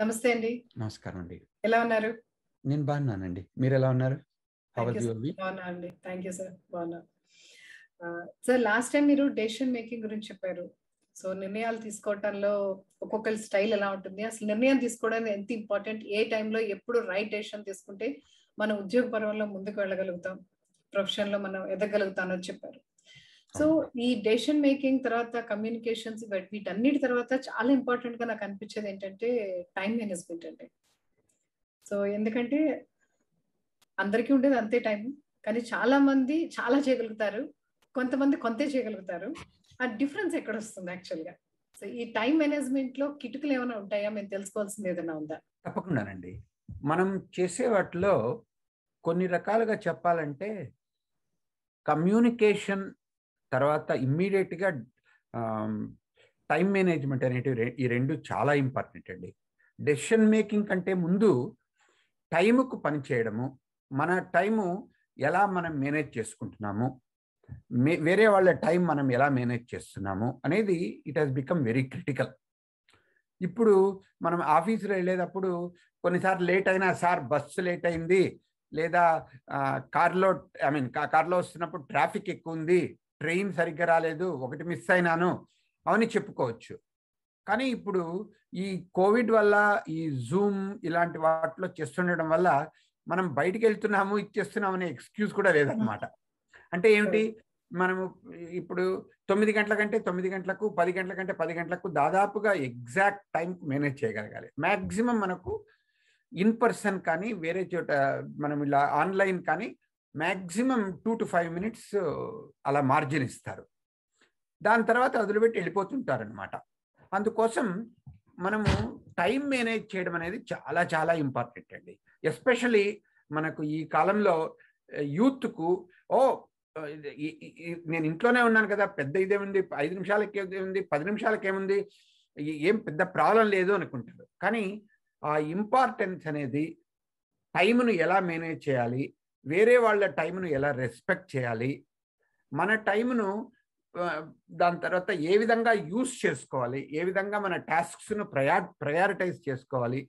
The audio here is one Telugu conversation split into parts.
నమస్తే అండి నమస్కారం అండి ఎలా ఉన్నారు నేను బాగున్నానండి మీరు ఎలా ఉన్నారు thank you sir sir last time మీరు డెసిషన్ మేకింగ్ గురించి చెప్పారు సో నిర్ణయాలు తీసుకోవటంలో ఒక్కొక్కరి స్టైల్ ఎలా ఉంటుంది అసలు నిర్ణయం తీసుకోవడానికి ఎంత ఇంపార్టెంట్ ఏ టైంలో ఎప్పుడు రైట్ డెసిషన్ తీసుకుంటే మన ఉద్యోగ పర్వంలో ముందుకు వెళ్ళగలుగుతాం ప్రొఫెషన్ లో మనం ఎదగలుగుతామని చెప్పారు సో ఈ డెసిషన్ మేకింగ్ తర్వాత కమ్యూనికేషన్స్ వీటన్నిటి తర్వాత చాలా ఇంపార్టెంట్ గా నాకు అనిపించేది ఏంటంటే టైం మేనేజ్మెంట్ అంటే సో ఎందుకంటే అందరికీ ఉండేది అంతే టైం కానీ చాలా మంది చాలా చేయగలుగుతారు కొంతమంది కొంతే చేయగలుగుతారు ఆ డిఫరెన్స్ ఎక్కడ వస్తుంది యాక్చువల్గా సో ఈ టైం మేనేజ్మెంట్ లో కిటుకులు ఏమైనా ఉంటాయా మేము తెలుసుకోవాల్సింది ఏదైనా ఉందా తప్పకుండానండి మనం చేసే వాటిలో కొన్ని రకాలుగా చెప్పాలంటే కమ్యూనికేషన్ తర్వాత ఇమ్మీడియట్గా టైం మేనేజ్మెంట్ అనేటివి ఈ రెండు చాలా ఇంపార్టెంట్ అండి డెసిషన్ మేకింగ్ కంటే ముందు టైముకు పని చేయడము మన టైము ఎలా మనం మేనేజ్ చేసుకుంటున్నాము మే వేరే వాళ్ళ టైం మనం ఎలా మేనేజ్ చేస్తున్నాము అనేది it has become very critical ఇప్పుడు మనం ఆఫీస్లో వెళ్ళేటప్పుడు కొన్నిసార్లు లేట్ అయినా సార్ బస్సు లేట్ అయింది లేదా కార్లో ఐ మీన్ కార్లో వస్తున్నప్పుడు ట్రాఫిక్ ఎక్కువ ఉంది ట్రైన్ సరిగ్గా రాలేదు ఒకటి మిస్ అయినాను అవని చెప్పుకోవచ్చు కానీ ఇప్పుడు ఈ కోవిడ్ వల్ల ఈ జూమ్ ఇలాంటి వాటిలో చేస్తుండడం వల్ల మనం బయటికి వెళ్తున్నాము ఇచ్చేస్తున్నాము అనే ఎక్స్క్యూజ్ కూడా లేదనమాట అంటే ఏమిటి మనము ఇప్పుడు తొమ్మిది గంటల కంటే తొమ్మిది గంటలకు పది గంటల కంటే పది గంటలకు దాదాపుగా ఎగ్జాక్ట్ టైం మేనేజ్ చేయగలగాలి మ్యాక్సిమం మనకు ఇన్ పర్సన్ కానీ వేరే చోట మనం ఇలా ఆన్లైన్ కానీ maximum two to five minutes అలా మార్జిన్ ఇస్తారు దాని తర్వాత వదిలిపెట్టి వెళ్ళిపోతుంటారనమాట అందుకోసం మనము టైం మేనేజ్ చేయడం అనేది చాలా చాలా ఇంపార్టెంట్ అండి ఎస్పెషలీ మనకు ఈ కాలంలో యూత్కు ఓ నేను ఇంట్లోనే ఉన్నాను కదా పెద్ద ఇదేముంది ఐదు నిమిషాలకి ఏముంది పది నిమిషాలకి ఏముంది ఏం పెద్ద ప్రాబ్లం లేదు అనుకుంటారు కానీ ఆ ఇంపార్టెన్స్ అనేది టైంను ఎలా మేనేజ్ చేయాలి వేరే వాళ్ళ టైంను ఎలా రెస్పెక్ట్ చేయాలి మన టైంను దాని తర్వాత ఏ విధంగా యూస్ చేసుకోవాలి ఏ విధంగా మన టాస్క్స్ను ప్రయా ప్రయారిటైజ్ చేసుకోవాలి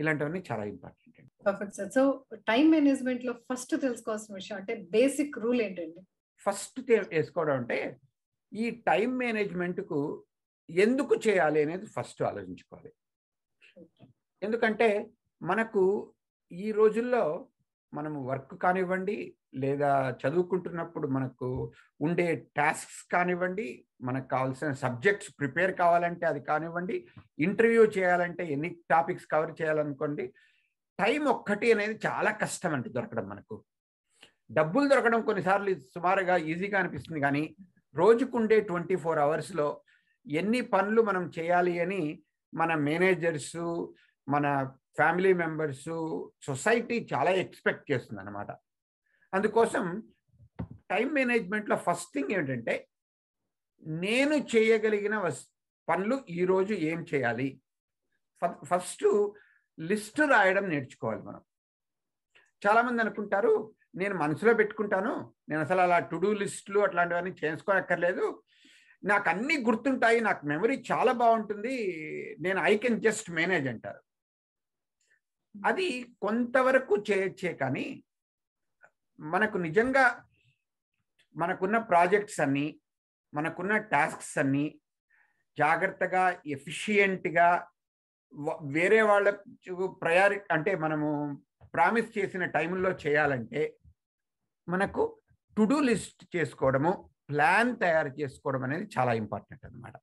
ఇలాంటివన్నీ చాలా ఇంపార్టెంట్ అండి perfect sir so time management లో ఫస్ట్ తెలుసుకోవాల్సిన విషయం అంటే బేసిక్ రూల్ ఏంటండి ఫస్ట్ వేసుకోవడం అంటే ఈ టైం మేనేజ్మెంట్కు ఎందుకు చేయాలి అనేది ఫస్ట్ ఆలోచించుకోవాలి ఎందుకంటే మనకు ఈ రోజుల్లో మనము వర్క్ కానివ్వండి లేదా చదువుకుంటున్నప్పుడు మనకు ఉండే టాస్క్స్ కానివ్వండి మనకు కావాల్సిన సబ్జెక్ట్స్ ప్రిపేర్ కావాలంటే అది కానివ్వండి ఇంటర్వ్యూ చేయాలంటే ఎన్ని టాపిక్స్ కవర్ చేయాలనుకోండి టైం ఒక్కటి అనేది చాలా కష్టం అండి దొరకడం మనకు డబ్బులు దొరకడం కొన్నిసార్లు సుమారుగా ఈజీగా అనిపిస్తుంది కానీ రోజుకుండే ట్వంటీ ఫోర్ అవర్స్లో ఎన్ని పనులు మనం చేయాలి అని మన మేనేజర్సు మన ఫ్యామిలీ మెంబర్స్ సొసైటీ చాలా ఎక్స్పెక్ట్ చేస్తుంది అనమాట అందుకోసం టైం మేనేజ్మెంట్లో ఫస్ట్ థింగ్ ఏంటంటే నేను చేయగలిగిన పనులు ఈరోజు ఏం చేయాలి ఫస్ట్ లిస్టు రాయడం నేర్చుకోవాలి మనం చాలామంది అనుకుంటారు నేను మనసులో పెట్టుకుంటాను నేను అసలు అలా టు డూ లిస్టులు అట్లాంటివన్నీ చేసుకోనక్కర్లేదు నాకు అన్నీ గుర్తుంటాయి నాకు మెమరీ చాలా బాగుంటుంది నేను ఐ కెన్ జస్ట్ మేనేజ్ అంటారు అది కొంతవరకు చేయొచ్చే కానీ మనకు నిజంగా మనకున్న ప్రాజెక్ట్స్ అన్నీ మనకున్న టాస్క్స్ అన్నీ జాగ్రత్తగా ఎఫిషియెంట్గా వేరే వాళ్ళ ప్రయారి అంటే మనము ప్రామిస్ చేసిన టైంలో చేయాలంటే మనకు టు డూ లిస్ట్ చేసుకోవడము ప్లాన్ తయారు చేసుకోవడం అనేది చాలా ఇంపార్టెంట్ అనమాట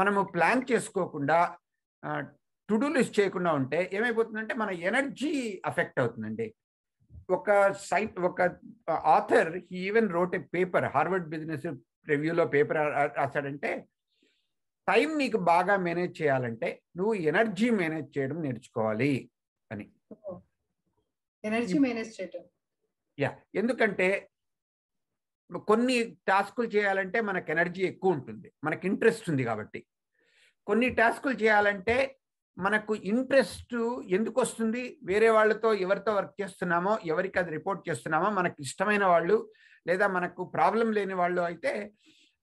మనము ప్లాన్ చేసుకోకుండా టు డూ లిస్ట్ చేయకుండా ఉంటే ఏమైపోతుందంటే మన ఎనర్జీ అఫెక్ట్ అవుతుందండి ఒక సైట్ ఒక author he even wrote a paper Harvard business రివ్యూలో పేపర్ రాశాడంటే టైం నీకు బాగా మేనేజ్ చేయాలంటే నువ్వు ఎనర్జీ మేనేజ్ చేయడం నేర్చుకోవాలి అని ఎనర్జీ మేనేజ్ చేయడం యా ఎందుకంటే కొన్ని టాస్కులు చేయాలంటే మనకు ఎనర్జీ ఎక్కువ ఉంటుంది మనకి ఇంట్రెస్ట్ ఉంది కాబట్టి కొన్ని టాస్కులు చేయాలంటే మనకు ఇంట్రెస్ట్ ఎందుకు వస్తుంది వేరే వాళ్ళతో ఎవరితో వర్క్ చేస్తున్నామో ఎవరికి అది రిపోర్ట్ చేస్తున్నామో మనకు ఇష్టమైన వాళ్ళు లేదా మనకు ప్రాబ్లం లేని వాళ్ళు అయితే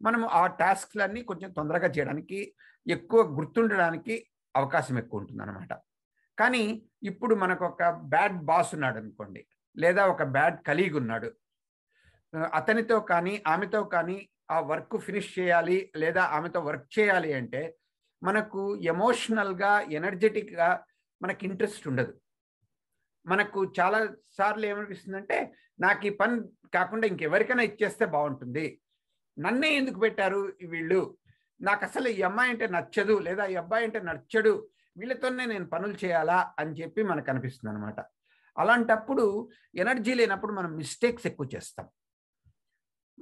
మనము ఆ టాస్క్లన్నీ కొంచెం తొందరగా చేయడానికి ఎక్కువ గుర్తుండడానికి అవకాశం ఎక్కువ ఉంటుంది అనమాట కానీ ఇప్పుడు మనకు ఒక బ్యాడ్ బాస్ ఉన్నాడు అనుకోండి లేదా ఒక బ్యాడ్ కలీగ్ ఉన్నాడు అతనితో కానీ ఆమెతో కానీ ఆ వర్క్ ఫినిష్ చేయాలి లేదా ఆమెతో వర్క్ చేయాలి అంటే మనకు ఎమోషనల్గా ఎనర్జెటిక్గా మనకి ఇంట్రెస్ట్ ఉండదు మనకు చాలా సార్లు ఏమనిపిస్తుందంటే నాకు ఈ పని కాకుండా ఇంకెవరికైనా ఇచ్చేస్తే బాగుంటుంది నన్నే ఎందుకు పెట్టారు వీళ్ళు నాకు అసలు ఈ అమ్మాయి అంటే నచ్చదు లేదా ఈ అబ్బాయి అంటే నచ్చడు వీళ్ళతోనే నేను పనులు చేయాలా అని చెప్పి మనకు అనిపిస్తుంది అనమాట అలాంటప్పుడు ఎనర్జీ లేనప్పుడు మనం మిస్టేక్స్ ఎక్కువ చేస్తాం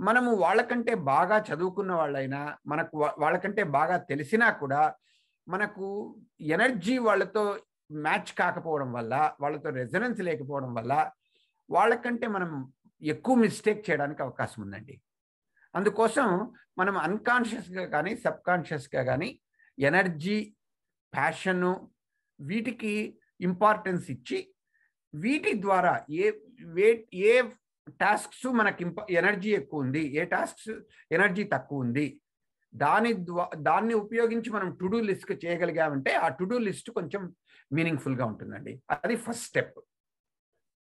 మనము వాళ్ళకంటే బాగా చదువుకున్న వాళ్ళైనా మనకు వాళ్ళకంటే బాగా తెలిసినా కూడా మనకు ఎనర్జీ వాళ్ళతో మ్యాచ్ కాకపోవడం వల్ల వాళ్ళతో రెజనెన్స్ లేకపోవడం వల్ల వాళ్ళకంటే మనం ఎక్కువ మిస్టేక్ చేయడానికి అవకాశం ఉందండి అందుకోసం మనం అన్కాన్షియస్గా కానీ సబ్కాన్షియస్గా కానీ ఎనర్జీ ప్యాషను వీటికి ఇంపార్టెన్స్ ఇచ్చి వీటి ద్వారా ఏ ఏ టాస్క్స్ మనకి ఎనర్జీ ఎక్కువ ఉంది ఏ టాస్క్స్ ఎనర్జీ తక్కువ ఉంది దాని ద్వా దాన్ని ఉపయోగించి మనం టు డూ లిస్ట్ చేయగలిగామంటే ఆ టు డూ లిస్ట్ కొంచెం మీనింగ్ఫుల్గా ఉంటుందండి అది ఫస్ట్ స్టెప్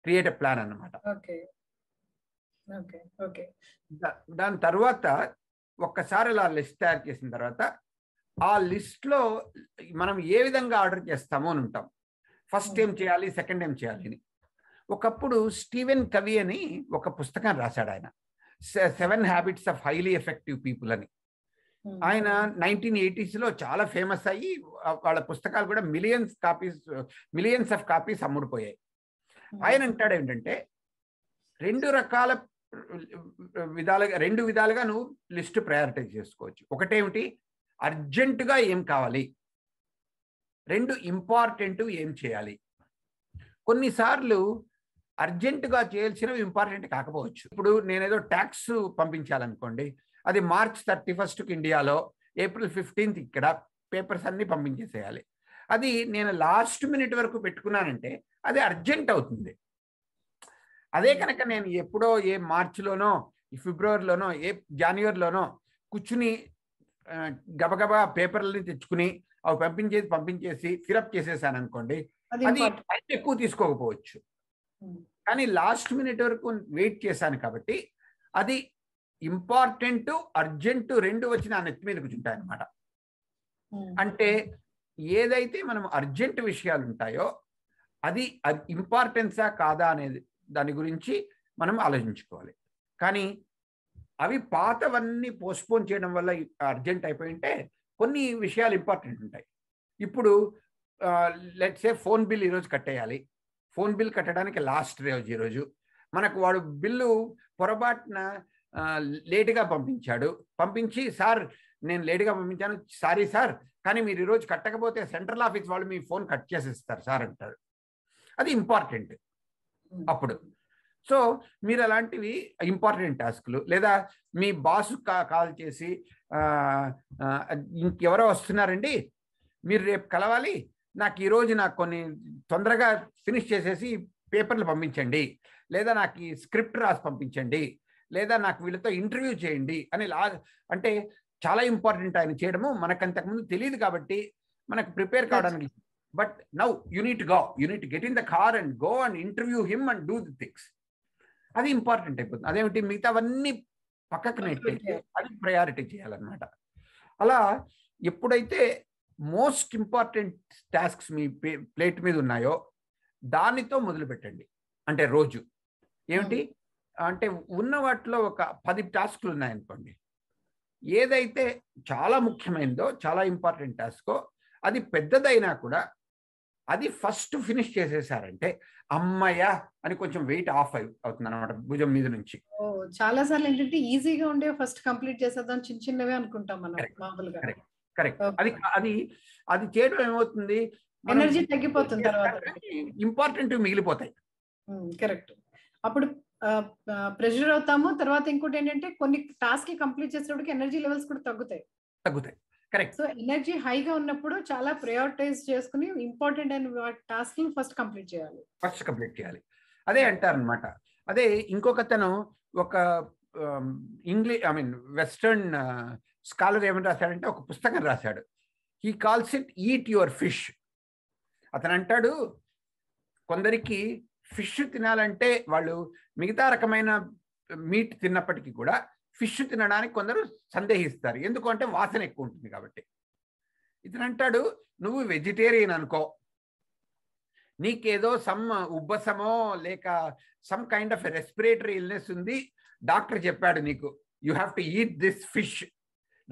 క్రియేట్ ప్లాన్ అనమాట దాని తర్వాత ఒక్కసారి అలా లిస్ట్ తయారు చేసిన తర్వాత ఆ లిస్ట్లో మనం ఏ విధంగా ఆర్డర్ చేస్తామో అని ఉంటాం ఫస్ట్ ఏం చేయాలి సెకండ్ ఏం చేయాలి అని ఒకప్పుడు స్టీవెన్ కవి అని ఒక పుస్తకం రాశాడు ఆయన seven habits of highly effective people అని ఆయన నైన్టీన్ ఎయిటీస్లో చాలా ఫేమస్ అయ్యి వాళ్ళ పుస్తకాలు కూడా millions copies millions of copies అమ్ముడుపోయాయి ఆయన అంటాడు ఏంటంటే రెండు రకాల విధాలుగా రెండు విధాలుగా నువ్వు లిస్ట్ ప్రయారిటైజ్ చేసుకోవచ్చు ఒకటేమిటి అర్జెంటుగా ఏం కావాలి రెండు ఇంపార్టెంట్ ఏం చేయాలి కొన్నిసార్లు అర్జెంటుగా చేయాల్సినవి ఇంపార్టెంట్ కాకపోవచ్చు ఇప్పుడు నేనేదో ట్యాక్స్ పంపించాలనుకోండి అది మార్చ్ థర్టీ ఫస్ట్కి ఇండియాలో ఏప్రిల్ ఫిఫ్టీన్త్ ఇక్కడ పేపర్స్ అన్నీ పంపించేసేయాలి అది నేను లాస్ట్ మినిట్ వరకు పెట్టుకున్నానంటే అది అర్జెంట్ అవుతుంది అదే కనుక నేను ఎప్పుడో ఏ మార్చిలోనో ఫిబ్రవరిలోనో ఏ జాన్యువరిలోనో కూర్చుని గబగబా పేపర్లని తెచ్చుకుని అవి పంపించేసి పంపించేసి ఫిరప్ చేసేసాను అనుకోండి అది టైం ఎక్కువ తీసుకోకపోవచ్చు కానీ లాస్ట్ మినిట్ వరకు వెయిట్ చేశాను కాబట్టి అది ఇంపార్టెంట్ అర్జెంట్ రెండు వచ్చి నా నెత్తి మీద కూర్చుంటాయి అనమాట hmm. అంటే ఏదైతే మనం అర్జెంట్ విషయాలు ఉంటాయో అది అది ఇంపార్టెన్సా కాదా అనేది దాని గురించి మనం ఆలోచించుకోవాలి కానీ అవి పాతవన్నీ పోస్ట్పోన్ చేయడం వల్ల అర్జెంట్ అయిపోయి ఉంటే కొన్ని విషయాలు ఇంపార్టెంట్ ఉంటాయి ఇప్పుడు లెట్సే ఫోన్ బిల్ ఈరోజు కట్టేయాలి ఫోన్ బిల్ కట్టడానికి లాస్ట్ రోజు ఈరోజు మనకు వాడు బిల్లు పొరపాటున లేటుగా పంపించాడు పంపించి సార్ నేను లేటుగా పంపించాను సారీ సార్ కానీ మీరు ఈరోజు కట్టకపోతే సెంట్రల్ ఆఫీస్ వాళ్ళు మీ ఫోన్ కట్ చేసేస్తారు సార్ అంటారు అది ఇంపార్టెంట్ hmm. అప్పుడు సో మీరు అలాంటివి ఇంపార్టెంట్ టాస్క్లు లేదా మీ బాసు కాల్ చేసి ఇంకెవరో వస్తున్నారండి మీరు రేపు కలవాలి నాకు ఈరోజు నాకు కొన్ని తొందరగా ఫినిష్ చేసేసి పేపర్లు పంపించండి లేదా నాకు ఈ స్క్రిప్ట్ రాసి పంపించండి లేదా నాకు వీళ్ళతో ఇంటర్వ్యూ చేయండి అని అంటే చాలా ఇంపార్టెంట్ ఆయన చేయడము మనకు అంతకుముందు తెలియదు కాబట్టి మనకు ప్రిపేర్ కావడానికి but now you need go you need get in the car and go and interview him and do the things అది ఇంపార్టెంట్ అయిపోతుంది అదేమిటి మిగతావన్నీ పక్కకు నెట్టి అది ప్రయారిటీ చేయాలన్నమాట అలా ఎప్పుడైతే మోస్ట్ ఇంపార్టెంట్ టాస్క్స్ మీ ప్లేట్ మీద ఉన్నాయో దానితో మొదలు పెట్టండి అంటే రోజు ఏమిటి అంటే ఉన్న వాటిలో ఒక పది టాస్క్లు ఉన్నాయనుకోండి ఏదైతే చాలా ముఖ్యమైనదో చాలా ఇంపార్టెంట్ టాస్కో అది పెద్దదైనా కూడా అది ఫస్ట్ ఫినిష్ చేసేసారంటే అమ్మయ్యా అని కొంచెం వెయిట్ ఆఫ్ అవుతుంది అనమాట భుజం మీద నుంచి చాలా సార్లు ఏంటంటే ఈజీగా ఉండే ఫస్ట్ కంప్లీట్ చేసేద్దాం చిన్న చిన్నవే అనుకుంటాం మనం మామూలుగా కరెక్ట్ అది అది అది చేయడం ఏమవుతుంది ఎనర్జీ తగ్గిపోతుంది తర్వాత ఇంపార్టెంట్ మిగిలిపోతాయి కరెక్ట్ అప్పుడు ప్రెషర్ అవుతాము తర్వాత ఇంకోటి ఏంటంటే కొన్ని టాస్క్ కంప్లీట్ చేసినప్పుడు ఎనర్జీ లెవెల్స్ కూడా తగ్గుతాయి తగ్గుతాయి కరెక్ట్ సో ఎనర్జీ హైగా ఉన్నప్పుడు చాలా ప్రయారిటైజ్ చేసుకుని ఇంపార్టెంట్ అయిన టాస్క్ ఫస్ట్ కంప్లీట్ చేయాలి ఫస్ట్ కంప్లీట్ చేయాలి అదే అంటారనమాట అదే ఇంకొకతను ఒక English I mean western scholar ఏమని రాశాడంటే ఒక పుస్తకం రాశాడు he calls it eat your fish అతను అంటాడు కొందరికి ఫిష్ తినాలంటే వాళ్ళు మిగతా రకమైన మీట్ తిన్నప్పటికీ కూడా ఫిష్ తినడానికి కొందరు సందేహిస్తారు ఎందుకు అంటే వాసన ఎక్కువ ఉంటుంది కాబట్టి ఇతను అంటాడు నువ్వు వెజిటేరియన్ అనుకో నీకేదో సమ్ ఉబ్బసమో లేక some kind of respiratory illness ఉంది డాక్టర్ చెప్పాడు నీకు you have to eat this fish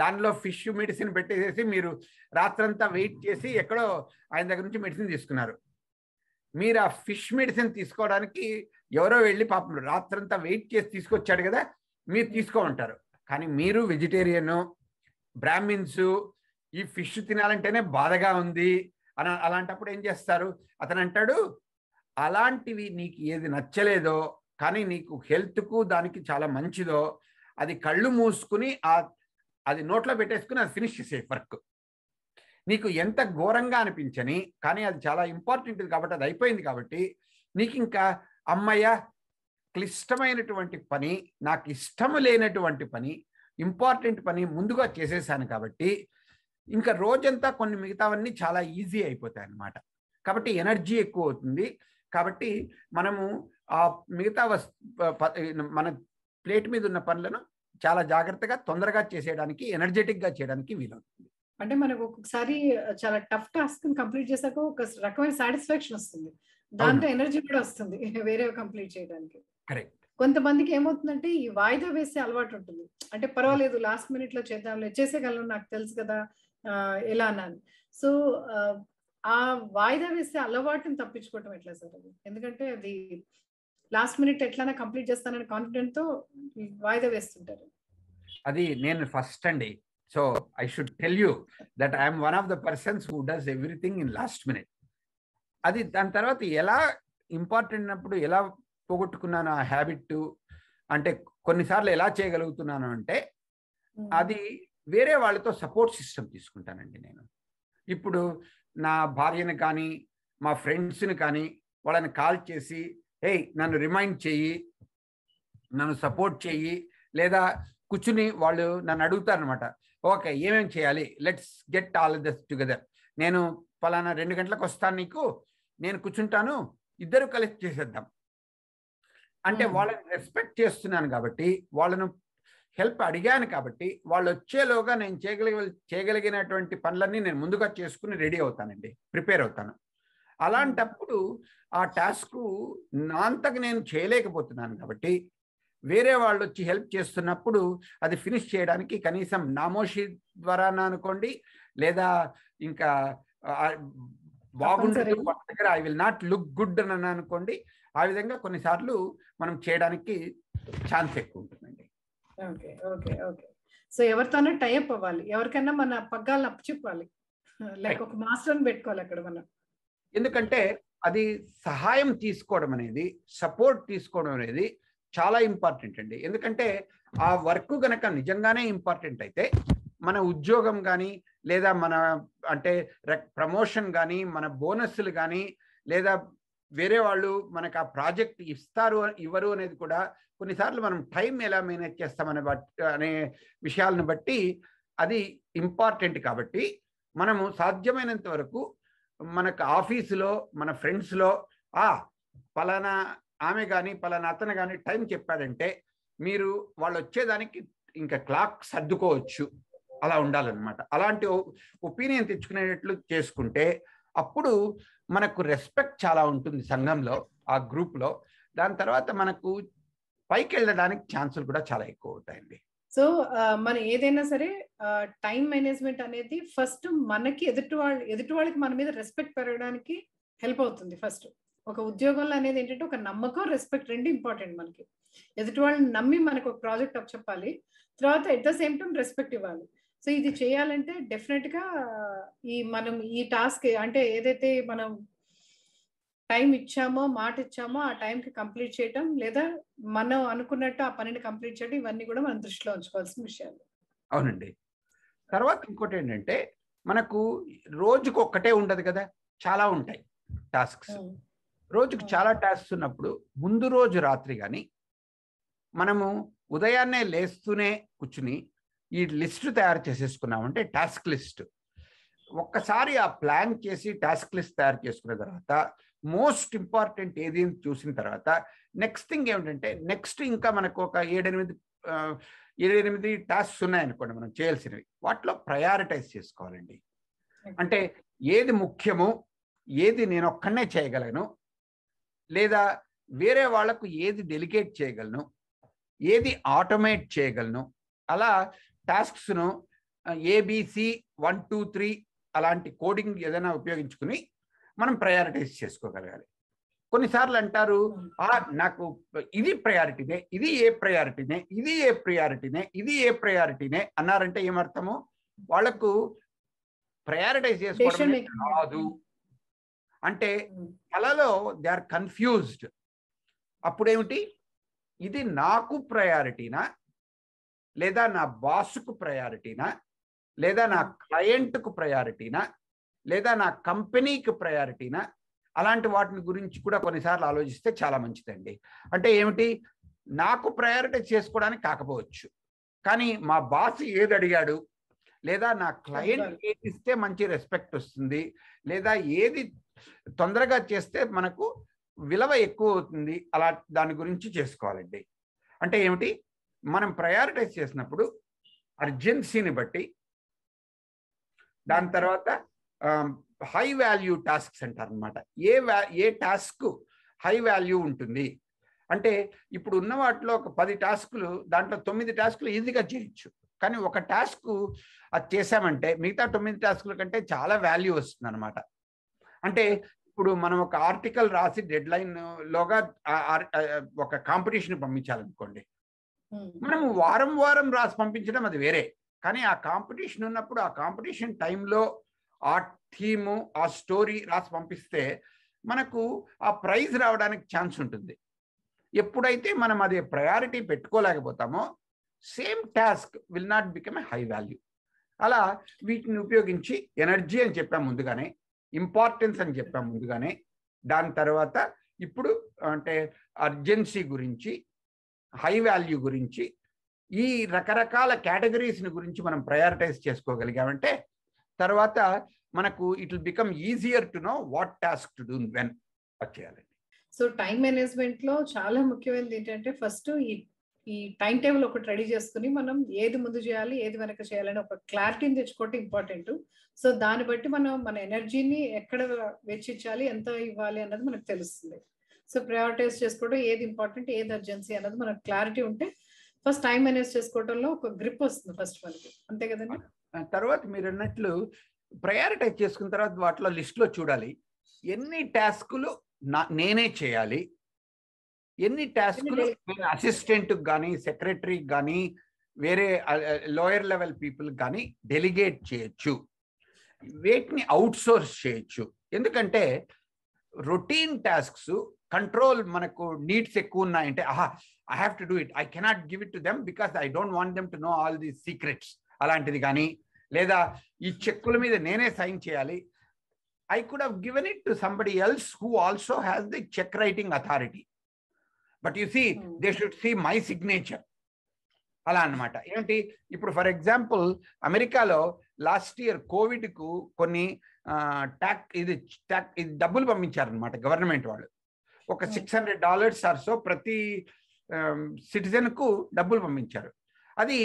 దానిలో ఫిష్ మెడిసిన్ పెట్టేసేసి మీరు రాత్రంతా వెయిట్ చేసి ఎక్కడో ఆయన దగ్గర నుంచి మెడిసిన్ తీసుకున్నారు మీరు ఆ ఫిష్ మెడిసిన్ తీసుకోవడానికి ఎవరో వెళ్ళి పాపం రాత్రంతా వెయిట్ చేసి తీసుకొచ్చాడు కదా మీరు తీసుకోమంటారు కానీ మీరు వెజిటేరియను బ్రాహ్మిన్సు ఈ ఫిష్ తినాలంటేనే బాధగా ఉంది అని అలాంటప్పుడు ఏం చేస్తారు అతను అంటాడు అలాంటివి నీకు ఏది నచ్చలేదో కానీ నీకు హెల్త్కు దానికి చాలా మంచిదో అది కళ్ళు మూసుకుని ఆ అది నోట్లో పెట్టేసుకుని అది ఫినిష్ చేసే వర్క్ నీకు ఎంత ఘోరంగా అనిపించని కానీ అది చాలా ఇంపార్టెంట్ కాబట్టి అది అయిపోయింది కాబట్టి నీకు ఇంకా అమ్మయ్య క్లిష్టమైనటువంటి పని నాకు ఇష్టము లేనటువంటి పని ఇంపార్టెంట్ పని ముందుగా చేసేసాను కాబట్టి ఇంకా రోజంతా కొన్ని మిగతావన్నీ చాలా ఈజీ అయిపోతాయి అన్నమాట కాబట్టి ఎనర్జీ ఎక్కువ అవుతుంది కాబట్టి మనము ఆ మిగతా వస్ మన ప్లేట్ మీద ఉన్న పనులను చాలా జాగ్రత్తగా తొందరగా చేసేయడానికి ఎనర్జెటిక్ గా చేయడానికి వీలవుతుంది అంటే మనకు ఒక్కొక్కసారి చాలా టఫ్ టాస్క్ కంప్లీట్ చేశాక ఒక రకమైన సాటిస్ఫాక్షన్ వస్తుంది దాంతో ఎనర్జీ కూడా వస్తుంది వేరే కంప్లీట్ చేయడానికి కరెక్ట్ కొంతమందికి ఏమవుతుందంటే ఈ వాయిదా వేసే అలవాటు ఉంటుంది అంటే పర్వాలేదు లాస్ట్ మినిట్ లో చేద్దాంలే చేసేయగలను నాకు తెలుసు కదా ఎలా అన్నాను సో ఆ వాయిదా వేసే అలవాటుని తప్పించుకోవటం ఎట్లా సార్ అది ఎందుకంటే అది లాస్ట్ మినిట్ ఎట్లా కంప్లీట్ చేస్తానని కాన్ఫిడెంట్ తో వాయిదా వేస్తుంటారు అది నేను ఫస్ట్ అండి so I should tell you that I'm one of the persons who does everything in last minute అది దాని తర్వాత ఎలా ఇంపార్టెంట్ అప్పుడు ఎలా పోగొట్టుకున్నాను ఆ హ్యాబిట్ అంటే కొన్నిసార్లు ఎలా చేయగలుగుతున్నాను అంటే hmm. అది వేరే వాళ్ళతో సపోర్ట్ సిస్టమ్ తీసుకుంటానండి నేను ఇప్పుడు నా భార్యను కానీ మా ఫ్రెండ్స్ని కానీ వాళ్ళని కాల్ చేసి హే నన్ను రిమైండ్ చెయ్యి నన్ను సపోర్ట్ చెయ్యి లేదా కూర్చుని వాళ్ళు నన్ను అడుగుతారు అనమాట ఓకే ఏమేమి చేయాలి let's get all this together నేను పలానా రెండు గంటలకు వస్తాను నీకు నేను కూర్చుంటాను ఇద్దరు కలెక్ట్ చేసేద్దాం అంటే వాళ్ళని రెస్పెక్ట్ చేస్తున్నాను కాబట్టి వాళ్ళను హెల్ప్ అడిగాను కాబట్టి వాళ్ళు వచ్చేలోగా నేను చేయగలిగే చేయగలిగినటువంటి పనులన్నీ నేను ముందుగా చేసుకుని రెడీ అవుతానండి ప్రిపేర్ అవుతాను అలాంటప్పుడు ఆ టాస్క్ నా అంతకు నేను చేయలేకపోతున్నాను కాబట్టి వేరే వాళ్ళు వచ్చి హెల్ప్ చేస్తున్నప్పుడు అది ఫినిష్ చేయడానికి కనీసం నామోషి ద్వారా అనుకోండి లేదా ఇంకా బాగుంటుంది దగ్గర I will not look good అని అనుకోండి ఆ విధంగా కొన్నిసార్లు మనం చేయడానికి ఛాన్స్ ఎక్కువ ఉంటుందండి ఓకే ఓకే ఓకే సో ఎవరితోనే టైప్ అవ్వాలి ఎవరికైనా మన పగ్గాలు అప్పచెప్పాలి లైక్ ఒక మాస్టర్ని పెట్టుకోవాలి అక్కడ మనం ఎందుకంటే అది సహాయం తీసుకోవడం అనేది సపోర్ట్ తీసుకోవడం అనేది చాలా ఇంపార్టెంట్ అండి ఎందుకంటే ఆ వర్క్ కనుక నిజంగానే ఇంపార్టెంట్ అయితే మన ఉద్యోగం కానీ లేదా మన అంటే ప్రమోషన్ కానీ మన బోనస్లు కానీ లేదా వేరే వాళ్ళు మనకు ఆ ప్రాజెక్ట్ ఇస్తారు ఇవ్వరు అనేది కూడా కొన్నిసార్లు మనం టైం ఎలా మేనేజ్ చేస్తామనే బట్టి అనే విషయాలను బట్టి అది ఇంపార్టెంట్ కాబట్టి మనము సాధ్యమైనంత వరకు మనకు ఆఫీసులో మన ఫ్రెండ్స్లో ఆ పలానా ఆమె కానీ పలానా అతను కానీ టైం చెప్పాడంటే మీరు వాళ్ళు వచ్చేదానికి ఇంకా క్లాక్ సర్దుకోవచ్చు అలా ఉండాలన్నమాట అలాంటి ఒపీనియన్ తెచ్చుకునేటట్లు చేసుకుంటే అప్పుడు మనకు రెస్పెక్ట్ చాలా ఉంటుంది సంఘంలో ఆ గ్రూప్లో దాని తర్వాత మనకు పైకి వెళ్ళడానికి ఛాన్సులు కూడా చాలా ఎక్కువ అవుతాయండి సో మనం ఏదైనా సరే టైం మేనేజ్మెంట్ అనేది ఫస్ట్ మనకి ఎదుటి వాళ్ళు ఎదుటి వాళ్ళకి మన మీద రెస్పెక్ట్ పెరగడానికి హెల్ప్ అవుతుంది ఫస్ట్ ఒక ఉద్యోగంలో అనేది ఏంటంటే ఒక నమ్మకం రెస్పెక్ట్ రెండు ఇంపార్టెంట్ మనకి ఎదుటి వాళ్ళని నమ్మి మనకు ఒక ప్రాజెక్ట్ అప్ చెప్పాలి తర్వాత at the same time respect ఇవ్వాలి సో ఇది చేయాలంటే డెఫినెట్ గా ఈ మనం ఈ టాస్క్ అంటే ఏదైతే మనం టైం ఇచ్చామో మాట ఇచ్చామో ఆ టైంకి కంప్లీట్ చేయటం లేదా మనం అనుకున్నట్టు ఆ పనిని కంప్లీట్ చేయడం ఇవన్నీ కూడా మనం దృష్టిలో ఉంచుకోవాల్సిన విషయాలు అవునండి తర్వాత ఇంకోటి ఏంటంటే మనకు రోజుకు ఒక్కటే ఉండదు కదా చాలా ఉంటాయి టాస్క్స్ రోజుకు చాలా టాస్క్స్ ఉన్నప్పుడు ముందు రోజు రాత్రి కానీ మనము ఉదయాన్నే లేస్తూనే కూర్చుని ఈ లిస్ట్ తయారు చేసేసుకున్నామంటే టాస్క్ లిస్ట్ ఒక్కసారి ఆ ప్లాన్ చేసి టాస్క్ లిస్ట్ తయారు చేసుకున్న తర్వాత మోస్ట్ ఇంపార్టెంట్ ఏది చూసిన తర్వాత నెక్స్ట్ థింగ్ ఏమిటంటే నెక్స్ట్ ఇంకా మనకు ఒక ఏడెనిమిది ఇరవై ఎనిమిది టాస్క్స్ ఉన్నాయనుకోండి మనం చేయాల్సినవి వాటిలో ప్రయారిటైజ్ చేసుకోవాలండి అంటే ఏది ముఖ్యమో ఏది నేను ఒక్కనే చేయగలను లేదా వేరే వాళ్లకు ఏది డెలికేట్ చేయగలను ఏది ఆటోమేట్ చేయగలను అలా టాస్క్స్ను ఏబిసి వన్ టూ త్రీ అలాంటి కోడింగ్ ఏదైనా ఉపయోగించుకుని మనం ప్రయారిటైజ్ చేసుకోగలగాలి కొన్నిసార్లు అంటారు ఆ నాకు ఇది ప్రయారిటీనే ఇది ఏ ప్రయారిటీనే ఇది ఏ ప్రయారిటీనే ఇది ఏ ప్రయారిటీనే అన్నారంటే ఏమర్థము వాళ్లకు ప్రయారిటైజ్ చేసుకోవడం కాదు అంటే కళలో దే ఆర్ కన్ఫ్యూజ్డ్ అప్పుడేమిటి ఇది నాకు ప్రయారిటీనా లేదా నా బాసుకు ప్రయారిటీనా లేదా నా క్లయింట్కు ప్రయారిటీనా లేదా నా కంపెనీకి ప్రయారిటీనా అలాంటి వాటిని గురించి కూడా కొన్నిసార్లు ఆలోచిస్తే చాలా మంచిదండి అంటే ఏమిటి నాకు ప్రయారిటీ చేసుకోవడానికి కాకపోవచ్చు కానీ మా బాస్ ఏది అడిగాడు లేదా నా క్లయింట్ ఏది ఇస్తే మంచి రెస్పెక్ట్ వస్తుంది లేదా ఏది తొందరగా చేస్తే మనకు విలువ ఎక్కువ అవుతుంది అలా దాని గురించి చేసుకోవాలండి అంటే ఏమిటి మనం ప్రయారిటైజ్ చేసినప్పుడు అర్జెన్సీని బట్టి దాని తర్వాత హై వాల్యూ టాస్క్స్ అంటారు అనమాట ఏ వ్యా ఏ టాస్క్ హై వాల్యూ ఉంటుంది అంటే ఇప్పుడు ఉన్న వాటిలో ఒక పది టాస్కులు దాంట్లో తొమ్మిది టాస్కులు ఈజీగా చేయొచ్చు కానీ ఒక టాస్క్ అది చేసామంటే మిగతా తొమ్మిది టాస్కుల కంటే చాలా వాల్యూ వస్తుంది అనమాట అంటే ఇప్పుడు మనం ఒక ఆర్టికల్ రాసి డెడ్ లైన్ లోగా ఒక కాంపిటీషన్ పంపించాలనుకోండి మనం వారం వారం రాసి పంపించడం అది వేరే కానీ ఆ కాంపిటీషన్ ఉన్నప్పుడు ఆ కాంపిటీషన్ టైంలో ఆ థీము ఆ స్టోరీ రాసి పంపిస్తే మనకు ఆ ప్రైజ్ రావడానికి ఛాన్స్ ఉంటుంది ఎప్పుడైతే మనం అది ప్రయారిటీ పెట్టుకోలేకపోతామో same task will not become a high value అలా వీటిని ఉపయోగించి ఎనర్జీ అని చెప్పాం ముందుగానే ఇంపార్టెన్స్ అని చెప్పాం ముందుగానే దాని తర్వాత ఇప్పుడు అంటే అర్జెన్సీ గురించి హై వాల్యూ గురించి ఈ రకరకాల కేటగిరీస్ని గురించి మనం ప్రయారిటైజ్ చేసుకోగలిగామంటే తర్వాత మనకు it will become easier to know what task to do when వచ్చేయాలండి సో టైం మేనేజ్మెంట్ లో చాలా ముఖ్యమైనది ఏంటంటే ఫస్ట్ ఈ ఈ టైం టేబుల్ ఒకటి రెడీ చేసుకుని మనం ఏది ముందు చేయాలి ఏది వెనక చేయాలని ఒక క్లారిటీని తెచ్చుకోవటం ఇంపార్టెంట్ సో దాన్ని బట్టి మనం మన ఎనర్జీని ఎక్కడ వెచ్చించాలి ఎంత ఇవ్వాలి అన్నది మనకు తెలుస్తుంది సో ప్రయారిటైజ్ చేసుకోవడం ఏది ఇంపార్టెంట్ ఏది అర్జెన్సీ అన్నది మనకు క్లారిటీ ఉంటే ఫస్ట్ టైం మేనేజ్ చేసుకోవడంలో ఒక గ్రిప్ వస్తుంది ఫస్ట్ మనకి అంతే కదండి తర్వాత మీరు అన్నట్లు ప్రయారిటైజ్ చేసుకున్న తర్వాత వాటిలో లిస్ట్లో చూడాలి ఎన్ని టాస్కులు నేనే చేయాలి ఎన్ని టాస్కులు అసిస్టెంట్ అసిస్టెంట్కి కానీ సెక్రటరీకి కానీ వేరే లోయర్ లెవెల్ పీపుల్ కానీ డెలిగేట్ చేయొచ్చు వీటిని అవుట్సోర్స్ చేయొచ్చు ఎందుకంటే రొటీన్ టాస్క్స్ కంట్రోల్ మనకు నీడ్స్ ఎక్కువ ఉన్నాయంటే ఆహా I have to do it I cannot give it to them because I don't want them to know all these secrets అలాంటిది కానీ లేదా ఈ చెక్కుల మీద నేనే సైన్ చేయాలి I could have given it to somebody else who also has the cheque writing authority but you see they should see my signature అలా అనమాట ఏంటి ఇప్పుడు ఫర్ ఎగ్జాంపుల్ అమెరికాలో లాస్ట్ ఇయర్ కోవిడ్కు కొన్ని ట్యాక్ ఇది ట్యాక్ ఇది డబ్బులు పంపించారనమాట గవర్నమెంట్ వాళ్ళు ఒక six hundred dollars or so ప్రతి సిటిజన్కు um, డబ్బులు పంపించారు అది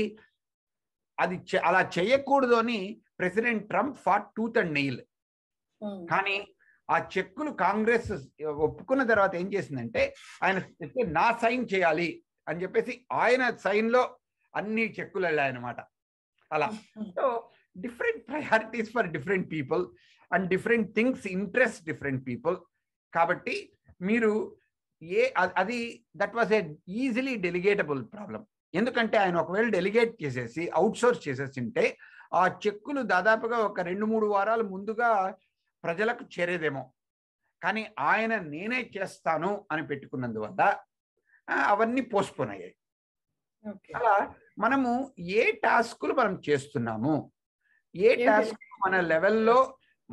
అది అలా చేయకూడదు అని president Trump fought tooth and nail hmm. కానీ ఆ చెక్కులు కాంగ్రెస్ ఒప్పుకున్న తర్వాత ఏం చేసిందంటే ఆయన నా సైన్ చేయాలి అని చెప్పేసి ఆయన సైన్లో అన్ని చెక్కులు వెళ్ళాయన్నమాట అలా hmm, hmm. So different priorities for different people and different things interest different people కాబట్టి మీరు ఏ అది that was a easily delegatable problem ఎందుకంటే ఆయన ఒకవేళ డెలిగేట్ చేసేసి అవుట్సోర్స్ చేసేసింటే ఆ చెక్కులు దాదాపుగా ఒక రెండు మూడు వారాలు ముందుగా ప్రజలకు చేరేదేమో కానీ ఆయన నేనే చేస్తాను అని పెట్టుకున్నందువల్ల అవన్నీ పోస్ట్పోన్ అయ్యాయి అలా మనము ఏ టాస్క్లు మనం చేస్తున్నాము ఏ టాస్క్ మన లెవెల్లో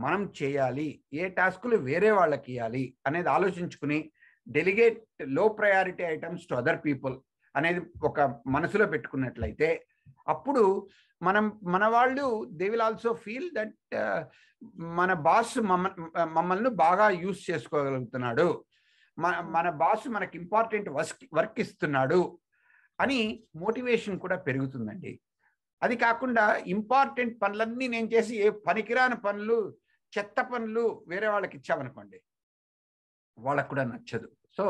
మనం చేయాలి ఏ టాస్కులు వేరే వాళ్ళకి ఇవ్వాలి అనేది ఆలోచించుకుని డెలిగేట్ లో priority items to other people అనేది ఒక మనసులో పెట్టుకున్నట్లయితే అప్పుడు మనం మన వాళ్ళు they will also feel that మన బాస్ మమ్మ మమ్మల్ని బాగా యూస్ చేసుకోగలుగుతున్నాడు మన మన బాస్ మనకి ఇంపార్టెంట్ వర్క్ వర్క్ ఇస్తున్నాడు అని మోటివేషన్ కూడా పెరుగుతుందండి అది కాకుండా ఇంపార్టెంట్ పనులన్నీ నేను చేసి ఏ పనికిరాని పనులు చెత్త పనులు వేరే వాళ్ళకి ఇచ్చామనుకోండి వాళ్ళకు కూడా నచ్చదు సో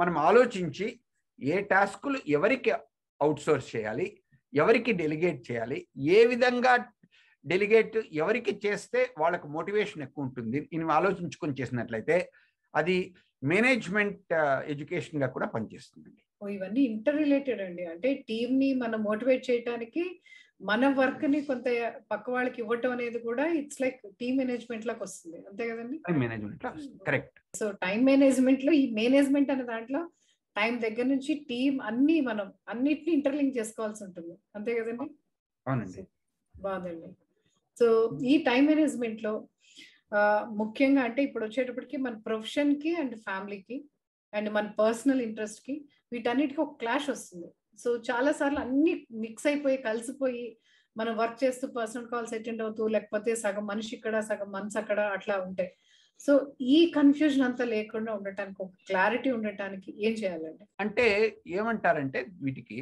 మనం ఆలోచించి ఏ టాస్కులు ఎవరికి అవుట్సోర్స్ చేయాలి ఎవరికి డెలిగేట్ చేయాలి ఏ విధంగా డెలిగేట్ ఎవరికి చేస్తే వాళ్ళకు మోటివేషన్ ఎక్కువ ఉంటుంది ఇవి ఆలోచించుకొని చేసినట్లయితే అది మేనేజ్మెంట్ ఎడ్యుకేషన్గా కూడా పనిచేస్తుందండి ఇవన్నీ ఇంటర్ రిలేటెడ్ అండి అంటే టీమ్ ని మనం మోటివేట్ చేయడానికి మన వర్క్ ని కొంత పక్క వాళ్ళకి ఇవ్వటం అనేది కూడా ఇట్స్ లైక్ టీమ్ మేనేజ్మెంట్ లాగా వస్తుంది అంతే కదండి management hmm. Correct so time management లో ఈ మేనేజ్మెంట్ అనే దాంట్లో టైం దగ్గర నుంచి టీం అన్ని మనం అన్నిటిని ఇంటర్లింక్ చేసుకోవాల్సి ఉంటుంది అంతే కదండి బాగుందండి సో ఈ టైం మేనేజ్మెంట్ లో ముఖ్యంగా అంటే ఇప్పుడు వచ్చేటప్పటికి మన ప్రొఫెషన్ కి అండ్ ఫ్యామిలీకి అండ్ మన పర్సనల్ ఇంట్రెస్ట్ కి వీటన్నిటికీ ఒక క్లాష్ వస్తుంది సో చాలా సార్లు అన్ని మిక్స్ అయిపోయి కలిసిపోయి మనం వర్క్ చేస్తూ పర్సనల్ కాల్స్ అటెండ్ అవుతూ లేకపోతే సగం మనిషి ఇక్కడ సగం మనసు అక్కడ అట్లా ఉంటాయి సో ఈ కన్ఫ్యూజన్ అంతా లేకుండా ఉండటానికి ఒక క్లారిటీ ఉండటానికి ఏం చేయాలండి అంటే ఏమంటారంటే వీటికి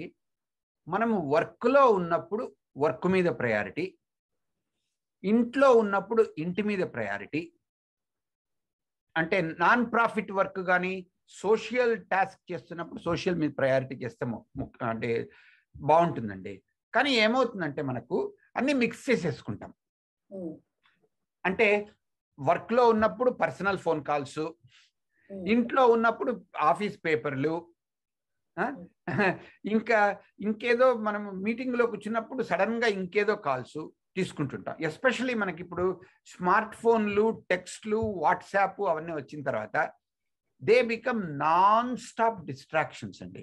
మనము లో ఉన్నప్పుడు వర్క్ మీద ప్రయారిటీ ఇంట్లో ఉన్నప్పుడు ఇంటి మీద ప్రయారిటీ అంటే నాన్ ప్రాఫిట్ వర్క్ కానీ సోషల్ టాస్క్ చేస్తున్నప్పుడు సోషల్ మీద ప్రయారిటీ చేస్తాము అంటే బాగుంటుందండి కానీ ఏమవుతుందంటే మనకు అన్ని మిక్స్ చేసేసుకుంటాం అంటే వర్క్లో ఉన్నప్పుడు పర్సనల్ ఫోన్ కాల్స్ ఇంట్లో ఉన్నప్పుడు ఆఫీస్ పేపర్లు ఇంకా ఇంకేదో మనం లో కూర్చున్నప్పుడు సడన్గా ఇంకేదో కాల్స్ తీసుకుంటుంటాం ఎస్పెషలీ మనకి ఇప్పుడు స్మార్ట్ ఫోన్లు టెక్స్ట్లు వాట్సాప్ అవన్నీ వచ్చిన తర్వాత they become non stop distractions అండి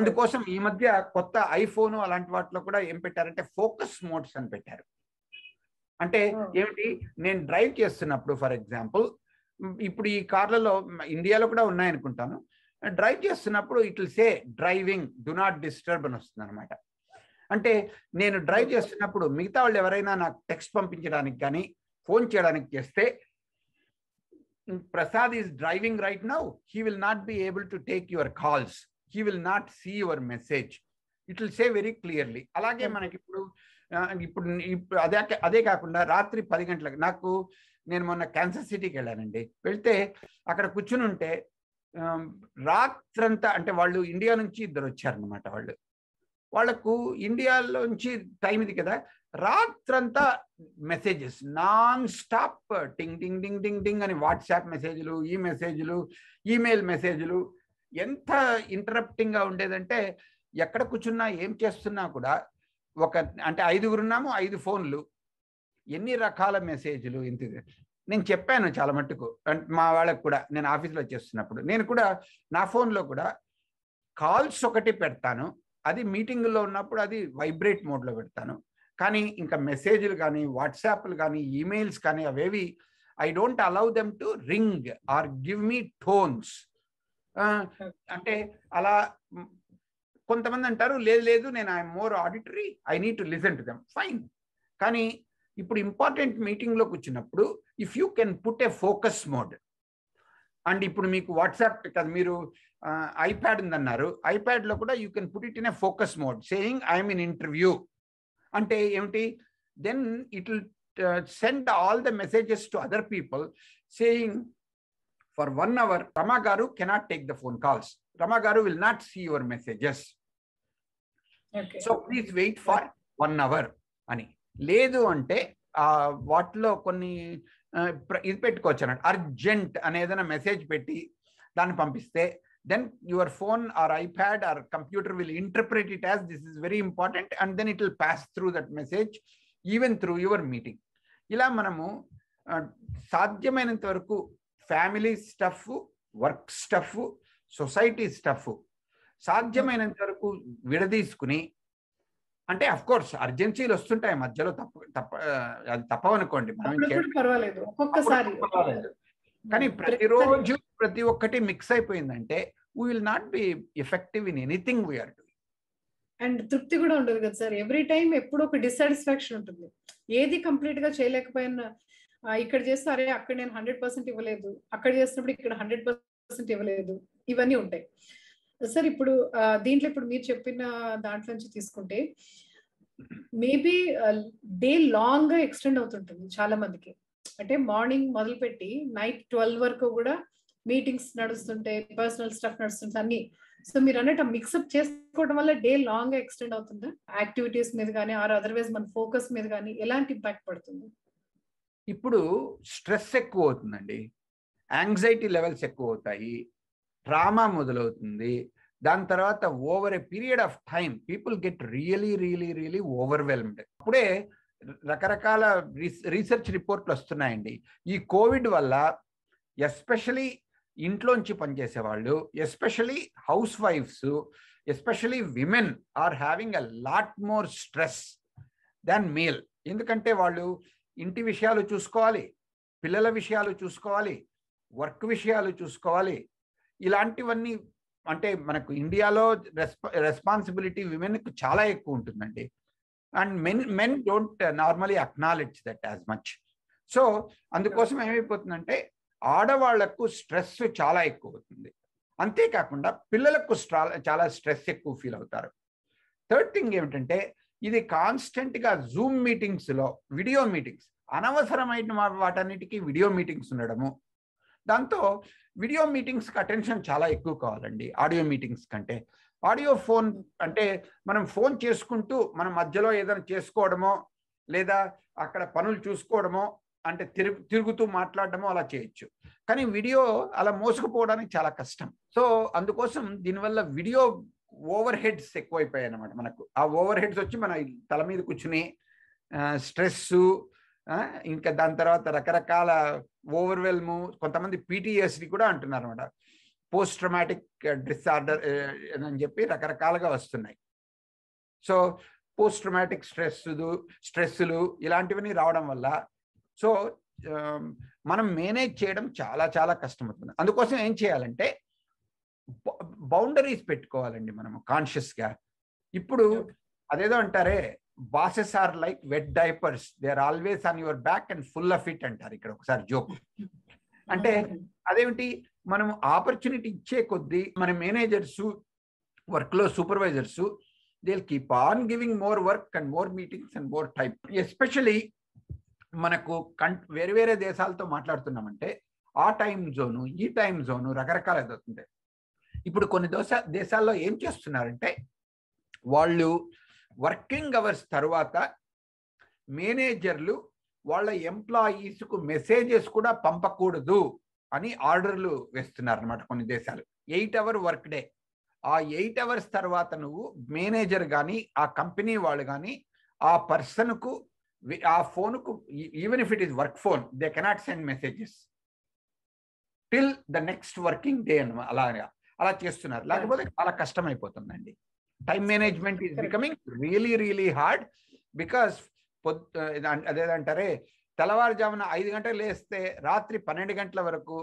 అందుకోసం ఈ మధ్య కొత్త ఐఫోన్ అలాంటి వాటిలో కూడా ఏం పెట్టారంటే ఫోకస్ మోడ్స్ అని పెట్టారు అంటే ఏమిటి నేను డ్రైవ్ చేస్తున్నప్పుడు ఫర్ ఎగ్జాంపుల్ ఇప్పుడు ఈ కార్లలో ఇండియాలో కూడా ఉన్నాయనుకుంటాను డ్రైవ్ చేస్తున్నప్పుడు it will say driving do not disturb అని వస్తుంది అనమాట అంటే నేను డ్రైవ్ చేస్తున్నప్పుడు మిగతా వాళ్ళు ఎవరైనా నాకు టెక్స్ట్ పంపించడానికి కానీ ఫోన్ చేయడానికి చేస్తే Prasad is driving right now he will not be able to take your calls he will not see your message it will say very clearly అలాగే మనకి ఇప్పుడు ఇప్పుడు అదే అదే కాకుండా రాత్రి పది గంటలకు నాకు నేను మొన్న క్యాన్సర్ సిటీకి వెళ్ళానండి వెళ్తే అక్కడ కూర్చుని ఉంటే రాత్రంతా అంటే వాళ్ళు ఇండియా నుంచి ఇద్దరు వచ్చారనమాట వాళ్ళు వాళ్ళకు నుంచి టైం ఇది కదా రాత్రంతా మెసేజెస్ నాన్ స్టాప్ టింగ్ టింగ్ టింగ్ టింగ్ టింగ్ అని వాట్సాప్ మెసేజ్లు ఈ మెసేజ్లు ఈమెయిల్ మెసేజ్లు ఎంత ఇంటరప్టింగ్గా ఉండేదంటే ఎక్కడ కూర్చున్నా ఏం చేస్తున్నా కూడా ఒక అంటే ఐదుగురున్నాము ఐదు ఫోన్లు ఎన్ని రకాల మెసేజ్లు ఇంత నేను చెప్పాను చాలా మట్టుకు మా వాళ్ళకు కూడా నేను ఆఫీస్లో చేస్తున్నప్పుడు నేను కూడా నా ఫోన్లో కూడా కాల్స్ ఒకటి పెడతాను అది మీటింగ్లో ఉన్నప్పుడు అది వైబ్రేట్ మోడ్లో పెడతాను కానీ ఇంకా మెసేజ్లు కానీ వాట్సాప్లు కానీ ఈమెయిల్స్ కానీ అవేవి I don't allow them to ring or give me tones అంటే అలా కొంతమంది అంటారు లేదు లేదు నేను I'm more auditory I need to listen to them fine కానీ ఇప్పుడు ఇంపార్టెంట్ మీటింగ్లోకి వచ్చినప్పుడు if you can put a focus mode and ఇప్పుడు మీకు వాట్సాప్ కదా మీరు ఐప్యాడ్ ఉందన్నారు ఐప్యాడ్లో కూడా you can put it in a focus mode saying I'm in interview అంటే ఏమిటి then it will send all the messages to other people saying for one hour Rama garu cannot take the phone calls Rama garu will not see your messages so please wait for one hour అని లేదు అంటే వాటిలో కొన్ని ఇది పెట్టుకోవచ్చు అన్నట్టు అర్జెంట్ అనేదైనా మెసేజ్ పెట్టి దాన్ని పంపిస్తే then your phone or iPad or computer will interpret it as this is very important and then it will pass through that message even through your meeting ఇలా మనము సాధ్యమైనంత వరకు family stuff work stuff society stuff సాధ్యమైనంత వరకు విడదీసుకుని అంటే అఫ్ కోర్స్ అర్జెన్సీలు వస్తుంటాయి మధ్యలో తప్ప తప్ప అది తప్పవనుకోండి మనం కానీ ప్రతిరోజు ప్రతి ఒక్కటి మిక్స్ అయిపోయిందంటే we will not be effective in anything we are doing and తృప్తి కూడా ఉండదు కదా సార్ ఎవ్రీ టైం ఎప్పుడు ఒక డిస్సాటిస్ఫాక్షన్ ఉంటుంది ఏది కంప్లీట్ గా చేయలేకపోయినా ఇక్కడ చేస్తే అరే అక్కడ నేను హండ్రెడ్ పర్సెంట్ ఇవ్వలేదు అక్కడ చేసినప్పుడు ఇక్కడ హండ్రెడ్ పర్సెంట్ ఇవ్వలేదు ఇవన్నీ ఉంటాయి సార్ ఇప్పుడు దీంట్లో ఇప్పుడు మీరు చెప్పిన దాంట్లో నుంచి తీసుకుంటే మేబీ డే లాంగ్ ఎక్స్టెండ్ అవుతుంటుంది చాలా మందికి అంటే మార్నింగ్ మొదలుపెట్టి నైట్ ట్వెల్వ్ వరకు కూడా మీటింగ్స్ నడుస్తుంటాయి పర్సనల్ స్టఫ్ నడుస్తుంటాయి అన్ని సో మీరు అన్నట్టు మిక్సప్ చేసుకోవడం వల్ల డే లాంగ్ ఎక్స్టెండ్ అవుతుందా యాక్టివిటీస్ మీద కానీ ఆర్ అదర్వైజ్ మన ఫోకస్ మీద కానీ ఎలాంటి ఇంపాక్ట్ పడుతుంది ఇప్పుడు స్ట్రెస్ ఎక్కువ అవుతుందండి యాంగ్జైటీ లెవెల్స్ ఎక్కువ అవుతాయి డ్రామా మొదలవుతుంది దాని తర్వాత over a period of time people get really really really overwhelmed అప్పుడే రకరకాల రీసెర్చ్ రిపోర్ట్లు వస్తున్నాయండి ఈ కోవిడ్ వల్ల ఎస్పెషలీ ఇంట్లోంచి పనిచేసే వాళ్ళు especially house wives especially women are having a lot more stress than male ఎందుకంటే వాళ్ళు ఇంటి విషయాలు చూసుకోవాలి పిల్లల విషయాలు చూసుకోవాలి వర్క్ విషయాలు చూసుకోవాలి ఇలాంటివన్నీ అంటే మనకు ఇండియాలో రెస్పా రెస్పాన్సిబిలిటీ విమెన్కు చాలా ఎక్కువ ఉంటుందండి and men men don't normally acknowledge that as much so అందుకోసం ఏమైపోతుందంటే ఆడవాళ్లకు స్ట్రెస్ చాలా ఎక్కువ అవుతుంది అంతేకాకుండా పిల్లలకు స్ట్రా చాలా స్ట్రెస్ ఎక్కువ ఫీల్ అవుతారు థర్డ్ థింగ్ ఏమిటంటే ఇది కాన్స్టెంట్గా జూమ్ మీటింగ్స్లో వీడియో మీటింగ్స్ అనవసరమైన వాటన్నిటికీ వీడియో మీటింగ్స్ ఉండడము దాంతో వీడియో మీటింగ్స్కి అటెన్షన్ చాలా ఎక్కువ కావాలండి ఆడియో మీటింగ్స్ కంటే ఆడియో ఫోన్ అంటే మనం ఫోన్ చేసుకుంటూ మన మధ్యలో ఏదైనా చేసుకోవడమో లేదా అక్కడ పనులు చూసుకోవడమో అంటే తిరుగు తిరుగుతూ మాట్లాడడమో అలా చేయొచ్చు కానీ వీడియో అలా మోసుకుపోవడానికి చాలా కష్టం సో అందుకోసం దీనివల్ల వీడియో ఓవర్ హెడ్స్ ఎక్కువైపోయాయి అనమాట మనకు ఆ ఓవర్ హెడ్స్ వచ్చి మన తల మీద కూర్చుని స్ట్రెస్సు ఇంకా దాని తర్వాత రకరకాల ఓవర్వెల్ము కొంతమంది పీటీఎస్డి కూడా అంటున్నారు అనమాట పోస్ట్ ట్రమాటిక్ డిసార్డర్ అని చెప్పి రకరకాలుగా వస్తున్నాయి సో పోస్ట్ ట్రమాటిక్ స్ట్రెస్ స్ట్రెస్సులు ఇలాంటివన్నీ రావడం వల్ల సో మనం మేనేజ్ చేయడం చాలా చాలా కష్టమవుతుంది అందుకోసం ఏం చేయాలంటే బౌండరీస్ పెట్టుకోవాలండి మనము కాన్షియస్గా ఇప్పుడు అదేదో అంటారే bosses are like wet diapers they are always on your back and full of it అంటారు ఇక్కడ ఒకసారి జోక్ అంటే అదేమిటి మనం ఆపర్చునిటీ ఇచ్చే కొద్దీ మన మేనేజర్స్ వర్క్లో supervisors they keep on giving more work and more meetings and more type especially మనకు కం వేరే వేరే దేశాలతో మాట్లాడుతున్నామంటే ఆ టైం జోను ఈ టైం జోను రకరకాల అవుతుంటాయి ఇప్పుడు కొన్ని దోశ దేశాల్లో ఏం చేస్తున్నారంటే వాళ్ళు వర్కింగ్ అవర్స్ తర్వాత మేనేజర్లు వాళ్ళ ఎంప్లాయీస్కు మెసేజెస్ కూడా పంపకూడదు అని ఆర్డర్లు వేస్తున్నారు అనమాట కొన్ని దేశాలు ఎయిట్ అవర్ వర్క్ డే ఆ ఎయిట్ అవర్స్ తర్వాత నువ్వు మేనేజర్ కానీ ఆ కంపెనీ వాళ్ళు కానీ ఆ పర్సన్కు ఆ ఫోన్కు even if it is work phone they cannot send messages till the next working day అలా అలా చేస్తున్నారు లేకపోతే చాలా కష్టం అయిపోతుందండి time management is becoming really really hard because పొద్దు అదేదంటారే తెల్లవారుజామున ఐదు గంటలు లేస్తే రాత్రి పన్నెండు గంటల వరకు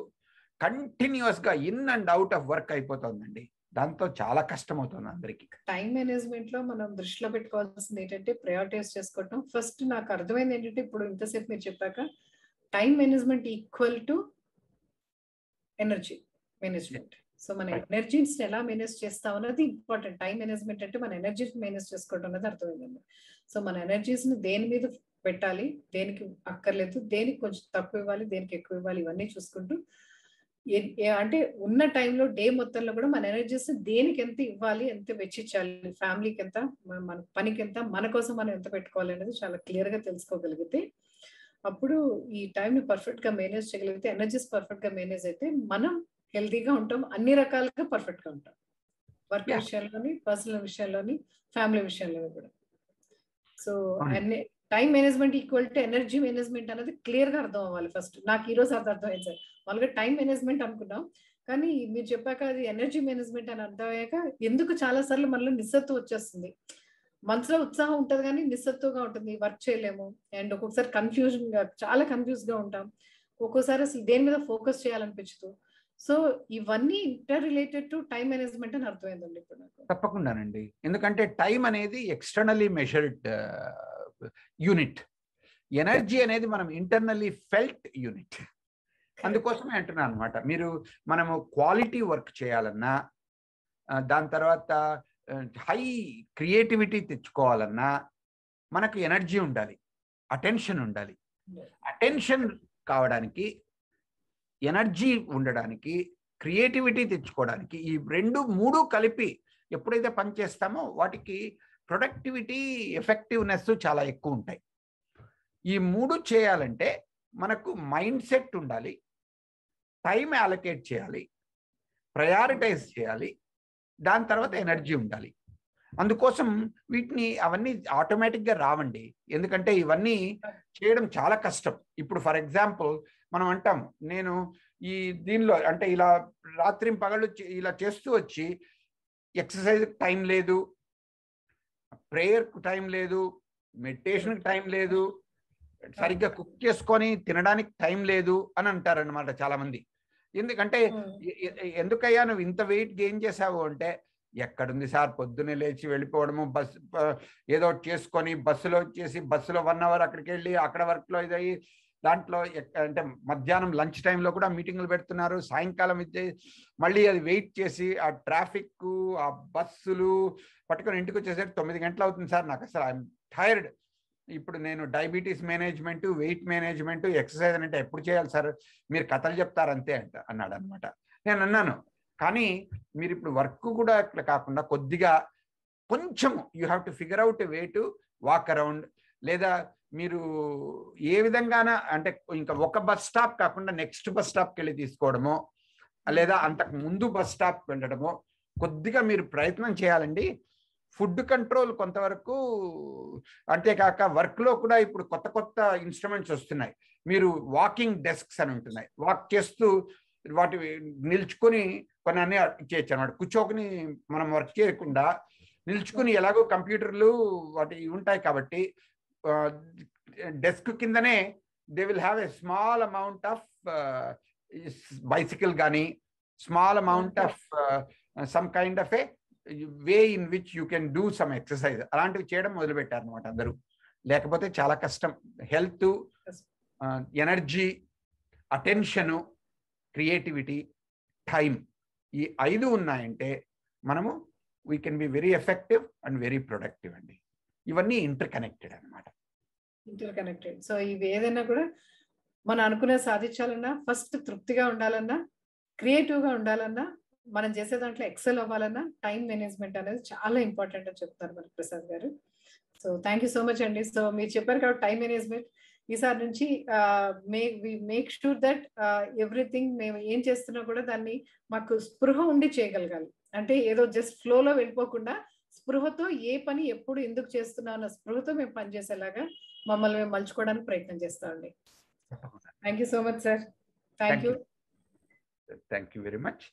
కంటిన్యూస్గా in and out of work అయిపోతుందండి దాంతో చాలా కష్టం అవుతుంది అందరికి టైం మేనేజ్మెంట్ లో మనం దృష్టిలో పెట్టుకోవాల్సింది ఏంటంటే ప్రయారిటైజ్ చేసుకోవటం ఫస్ట్ నాకు అర్థమైంది ఏంటంటే ఇప్పుడు ఇంతసేపు మీరు చెప్పాక time management equal to energy management so మన ఎనర్జీస్ ఎలా మేనేజ్ చేస్తాం అన్నది ఇంపార్టెంట్ టైం మేనేజ్మెంట్ అంటే మన ఎనర్జీ మేనేజ్ చేసుకోవడం అనేది అర్థమైందండి సో మన ఎనర్జీస్ ని దేని మీద పెట్టాలి దేనికి అక్కర్లేదు దేనికి కొంచెం తక్కువ ఇవ్వాలి దేనికి ఎక్కువ ఇవ్వాలి ఇవన్నీ చూసుకుంటూ అంటే ఉన్న టైంలో డే మొత్తంలో కూడా మన ఎనర్జీస్ దేనికి ఎంత ఇవ్వాలి ఎంత వెచ్చించాలి ఫ్యామిలీకి ఎంత మన పనికి ఎంత మన కోసం మనం ఎంత పెట్టుకోవాలి అనేది చాలా క్లియర్ గా తెలుసుకోగలిగితే అప్పుడు ఈ ని పర్ఫెక్ట్ గా మేనేజ్ చేయగలిగితే ఎనర్జీస్ పర్ఫెక్ట్ గా మేనేజ్ అయితే మనం హెల్తీగా ఉంటాం అన్ని రకాలుగా పర్ఫెక్ట్ గా ఉంటాం వర్క్ విషయాల్లోని పర్సనల్ విషయాల్లోని ఫ్యామిలీ విషయంలో కూడా సో అన్ని time management equal to energy management అనేది క్లియర్ గా అర్థం అవ్వాలి ఫస్ట్ నాకు ఈ రోజు అది అర్థమైంది సార్ మామూలుగా టైం మేనేజ్మెంట్ అనుకున్నాం కానీ మీరు చెప్పాక అది ఎనర్జీ మేనేజ్మెంట్ అని అర్థమయ్యాక ఎందుకు చాలా సార్లు మనలో నిస్సత్తు వచ్చేస్తుంది మనసులో ఉత్సాహం ఉంటుంది కానీ నిస్సత్తుగా ఉంటుంది వర్క్ చేయలేము అండ్ ఒక్కొక్కసారి కన్ఫ్యూజన్ గా చాలా కన్ఫ్యూజ్ గా ఉంటాం ఒక్కోసారి అసలు దేని మీద ఫోకస్ చేయాలనిపించదు సో ఇవన్నీ inter related to time management అని అర్థమైందండి ఇప్పుడు నాకు తప్పకుండానండి ఎందుకంటే టైం అనేది ఎక్స్టర్నల్లీ మెషర్డ్ యూనిట్ ఎనర్జీ అనేది మనం ఇంటర్నల్లీ ఫెల్ట్ యూనిట్ అందుకోసమే అంటున్నాను అనమాట మీరు మనము క్వాలిటీ వర్క్ చేయాలన్నా దాని తర్వాత హై క్రియేటివిటీ తెచ్చుకోవాలన్నా మనకు ఎనర్జీ ఉండాలి అటెన్షన్ ఉండాలి అటెన్షన్ కావడానికి ఎనర్జీ ఉండడానికి క్రియేటివిటీ తెచ్చుకోవడానికి ఈ రెండు మూడు కలిపి ఎప్పుడైతే పనిచేస్తామో వాటికి ప్రొడక్టివిటీ ఎఫెక్టివ్నెస్ చాలా ఎక్కువ ఉంటాయి ఈ మూడు చేయాలంటే మనకు మైండ్ సెట్ ఉండాలి టైం అలొకేట్ చేయాలి ప్రయారిటైజ్ చేయాలి దాని తర్వాత ఎనర్జీ ఉండాలి అందుకోసం వీటిని అవన్నీ ఆటోమేటిక్గా రావండి ఎందుకంటే ఇవన్నీ చేయడం చాలా కష్టం ఇప్పుడు ఫర్ ఎగ్జాంపుల్ మనం అంటాం నేను ఈ దీనిలో అంటే ఇలా రాత్రి పగళ్ళు ఇలా చేస్తూ వచ్చి ఎక్సర్సైజ్ టైం లేదు ప్రేయర్కు టైం లేదు మెడిటేషన్కి టైం లేదు సరిగ్గా కుక్ చేసుకొని తినడానికి టైం లేదు అని అంటారనమాట చాలా మంది ఎందుకంటే ఎందుకయ్యా నువ్వు ఇంత వెయిట్ గెయిన్ చేసావు అంటే ఎక్కడుంది సార్ పొద్దున్నే లేచి వెళ్ళిపోవడము బస్ ఏదో చేసుకొని బస్సులో వచ్చేసి బస్సులో వన్ అవర్ అక్కడికి వెళ్ళి అక్కడ వర్క్లో ఇదయ్యి దాంట్లో అంటే మధ్యాహ్నం లంచ్ టైంలో కూడా మీటింగ్లు పెడుతున్నారు సాయంకాలం ఇచ్చే మళ్ళీ అది వెయిట్ చేసి ఆ ట్రాఫిక్ ఆ బస్సులు పట్టుకొని ఇంటికి వచ్చేసరికి తొమ్మిది గంటలు అవుతుంది సార్ నాకు అసలు ఐఎమ్ టైర్డ్ ఇప్పుడు నేను diabetes management weight management exercise అంటే ఎప్పుడు చేయాలి సార్ మీరు కథలు అంతే అంట అన్నాడు అనమాట నేను అన్నాను కానీ మీరు ఇప్పుడు వర్క్ కూడా ఇట్లా కాకుండా కొద్దిగా కొంచెం you have to figure out way to walk around లేదా మీరు ఏ విధంగాన అంటే ఇంకా ఒక బస్ స్టాప్ కాకుండా నెక్స్ట్ బస్ స్టాప్కి వెళ్ళి తీసుకోవడమో లేదా అంతకు ముందు బస్ స్టాప్ వెళ్ళడమో కొద్దిగా మీరు ప్రయత్నం చేయాలండి ఫుడ్ కంట్రోల్ కొంతవరకు అంతేకాక వర్క్లో కూడా ఇప్పుడు కొత్త కొత్త ఇన్స్ట్రుమెంట్స్ వస్తున్నాయి మీరు వాకింగ్ డెస్క్స్ అని ఉంటున్నాయి వాక్ చేస్తూ వాటి నిల్చుకొని కొన్ని అన్ని చేయొచ్చు అనమాట కూర్చోకుని మనం వర్క్ చేయకుండా నిల్చుకుని ఎలాగో కంప్యూటర్లు వాటి ఉంటాయి కాబట్టి డెస్క్ కిందనే they will have a small amount of bicycle కానీ small amount of some kind of a way in which you can do some exercise అలాంటివి చేయడం మొదలుపెట్టారు అనమాట అందరూ లేకపోతే చాలా కష్టం health energy attention creativity time ఈ ఐదు ఉన్నాయంటే మనము we can be very effective and very productive అండి ఇవన్నీ ఇంటర్ కనెక్టెడ్ అనమాట ఇంటర్ కనెక్టెడ్ సో ఇవి ఏదైనా కూడా మనం అనుకునే సాధించాలన్నా ఫస్ట్ తృప్తిగా ఉండాలన్నా క్రియేటివ్గా ఉండాలన్నా మనం చేసే దాంట్లో ఎక్సెల్ అవ్వాలన్నా టైం మేనేజ్మెంట్ అనేది చాలా ఇంపార్టెంట్ అని చెప్తారు మరి Prasad garu so thank you so much అండి సో మీరు చెప్పారు కాబట్టి టైం మేనేజ్మెంట్ ఈసారి నుంచి make we make sure that everything మేము ఏం చేస్తున్నా కూడా దాన్ని మాకు స్పృహ ఉండి చేయగలగాలి అంటే ఏదో జస్ట్ ఫ్లోలో వెళ్ళిపోకుండా స్పృహతో ఏ పని ఎప్పుడు ఎందుకు చేస్తున్నా అన్న స్పృహతో మేము పనిచేసేలాగా మమ్మల్ని మేము మలుచుకోవడానికి ప్రయత్నం చేస్తామండి thank you so much sir thank you thank you very much